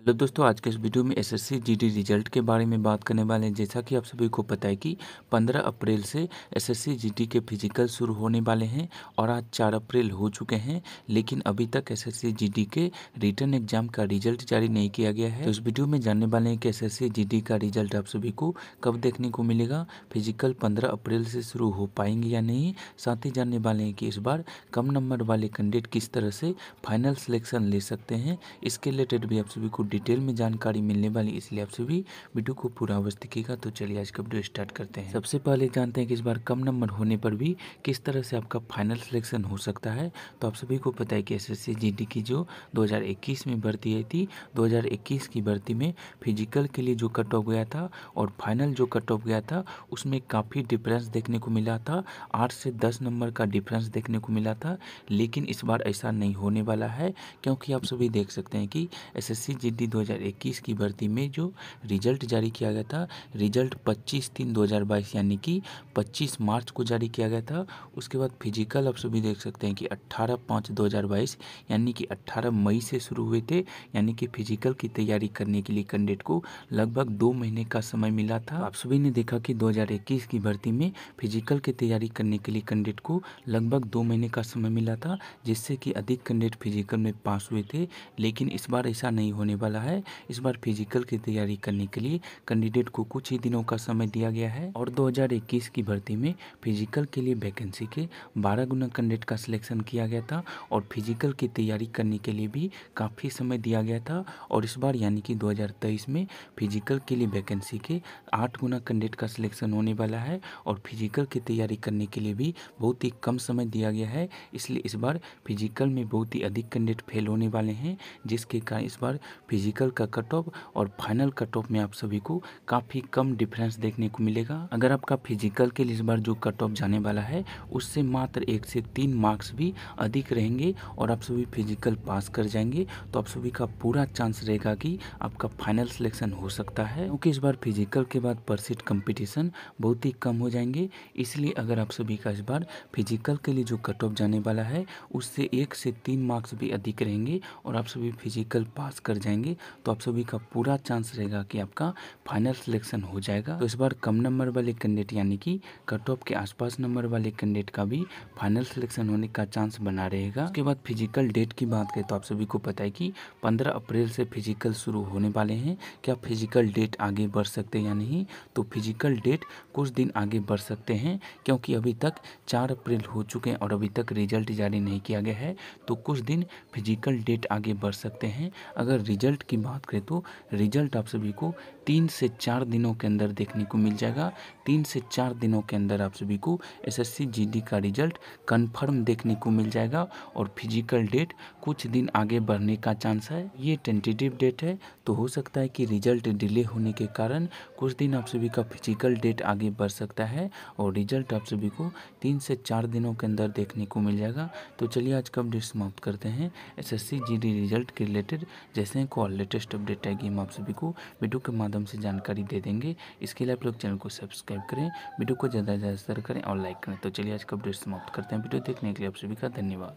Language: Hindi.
हेलो दोस्तों आज के इस वीडियो में एसएससी जीडी रिजल्ट के बारे में बात करने वाले हैं जैसा कि आप सभी को पता है कि 15 अप्रैल से एसएससी जीडी के फिजिकल शुरू होने वाले हैं और आज 4 अप्रैल हो चुके हैं लेकिन अभी तक एसएससी जीडी के रिटर्न एग्जाम का रिजल्ट जारी नहीं किया गया है तो इस वीडियो में जानने वाले हैं कि एस एस का रिजल्ट आप सभी को कब देखने को मिलेगा फिजिकल पंद्रह अप्रैल से शुरू हो पाएंगे या नहीं साथ ही जानने वाले हैं कि इस बार कम नंबर वाले कैंडिडेट किस तरह से फाइनल सिलेक्शन ले सकते हैं इसके रिलेटेड भी आप सभी को डिटेल में जानकारी मिलने वाली इसलिए आप सभी वीडियो को पूरा अवश्य दिखेगा तो चलिए आज का वीडियो स्टार्ट करते हैं सबसे पहले जानते हैं कि इस बार कम नंबर होने पर भी किस तरह से आपका फाइनल सिलेक्शन हो सकता है तो आप सभी को पता है कि एस एस की जो दो में भर्ती आई थी दो की भर्ती में फिजिकल के लिए जो कट ऑफ गया था और फाइनल जो कट ऑफ गया था उसमें काफ़ी डिफरेंस देखने को मिला था आठ से दस नंबर का डिफरेंस देखने को मिला था लेकिन इस बार ऐसा नहीं होने वाला है क्योंकि आप सभी देख सकते हैं कि एस एस भर्ती 2021 की भर्ती में जो रिजल्ट जारी किया गया था रिजल्ट 25 तीन 2022 यानी कि 25 मार्च को जारी किया गया था उसके बाद फिजिकल आप सभी देख सकते हैं कि 18 पाँच 2022 यानी कि 18 मई से शुरू हुए थे यानी कि फिजिकल की तैयारी करने के लिए कैंडिडेट को लगभग दो महीने का समय मिला था आप सभी ने देखा कि इक्कीस की भर्ती में फिजिकल की तैयारी करने के लिए कैंडिडेट को लगभग दो महीने का समय मिला था जिससे कि अधिक कैंडिडेट फिजिकल में पास हुए थे लेकिन इस बार ऐसा नहीं होने वाला वाला है इस बार फिजिकल की तैयारी करने के लिए कैंडिडेट को कुछ ही दिनों का समय दिया गया है और 2021 की भर्ती में फिजिकल के लिए वैकेंसी के बारह गुना कैंडिडेट का सिलेक्शन किया गया था और फिजिकल की तैयारी करने के लिए भी काफ़ी समय दिया गया था और इस बार यानी कि 2023 में फिजिकल के लिए वैकेंसी के आठ गुना कैंडिडेट का सिलेक्शन होने वाला है और फिजिकल की तैयारी करने के लिए भी बहुत ही कम समय दिया गया है इसलिए इस बार फिजिकल में बहुत ही अधिक कैंडिडेट फेल होने वाले हैं जिसके कारण इस बार फिजिकल का कट ऑफ और फाइनल कट ऑफ में आप सभी को काफ़ी कम डिफरेंस देखने को मिलेगा अगर आपका फिजिकल के लिए इस बार जो कट ऑफ जाने वाला है उससे मात्र एक से तीन मार्क्स भी अधिक रहेंगे और आप सभी फिजिकल पास कर जाएंगे तो आप सभी का पूरा चांस रहेगा कि आपका फाइनल सिलेक्शन हो सकता है क्योंकि इस बार फिजिकल के बाद परसिट कंपटीशन बहुत ही कम हो जाएंगे इसलिए अगर आप सभी का इस बार फिजिकल के लिए जो कट ऑफ जाने वाला है उससे एक से तीन मार्क्स भी अधिक रहेंगे और आप सभी फिजिकल पास कर जाएंगे करेंगे तो आप सभी का पूरा चांस रहेगा कि आपका फाइनल सिलेक्शन हो जाएगा तो इस बार कम नंबर वाले कैंडिडेट यानी कि कट ऑफ के आसपास नंबर वाले कैंडिडेट का भी फाइनल सिलेक्शन होने का चांस बना रहेगा उसके बाद फिजिकल डेट की बात करें तो आप सभी को पता है कि पंद्रह अप्रैल से फिजिकल शुरू होने वाले हैं क्या फिजिकल डेट आगे बढ़ सकते हैं या नहीं तो फिजिकल डेट कुछ दिन आगे बढ़ सकते हैं क्योंकि अभी तक चार अप्रैल हो चुके हैं और अभी तक रिजल्ट जारी नहीं किया गया है तो कुछ दिन फिजिकल डेट आगे बढ़ सकते हैं अगर रिजल्ट रिजल्ट की बात करें तो रिजल्ट आप सभी को तीन से चार दिनों के अंदर देखने को मिल जाएगा तीन से चार दिनों के अंदर आप सभी को एसएससी जीडी का रिजल्ट कंफर्म देखने को मिल जाएगा और फिजिकल डेट कुछ दिन आगे बढ़ने का चांस है ये टेंटेटिव डेट है तो हो सकता है कि रिजल्ट डिले होने के कारण कुछ दिन आप सभी का फिजिकल डेट आगे बढ़ सकता है और रिजल्ट आप सभी को तीन से चार दिनों के अंदर देखने को मिल जाएगा तो चलिए आज का अपडेट समाप्त करते हैं एस एस रिजल्ट के रिलेटेड जैसे को को और लेटेस्ट अपडेट आएगी हम आप सभी को वीडियो के माध्यम से जानकारी दे देंगे इसके लिए आप लोग चैनल को सब्सक्राइब करें वीडियो को ज़्यादा से ज़्यादा शेयर करें और लाइक करें तो चलिए आज का अपडेट समाप्त करते हैं वीडियो देखने के लिए आप सभी का धन्यवाद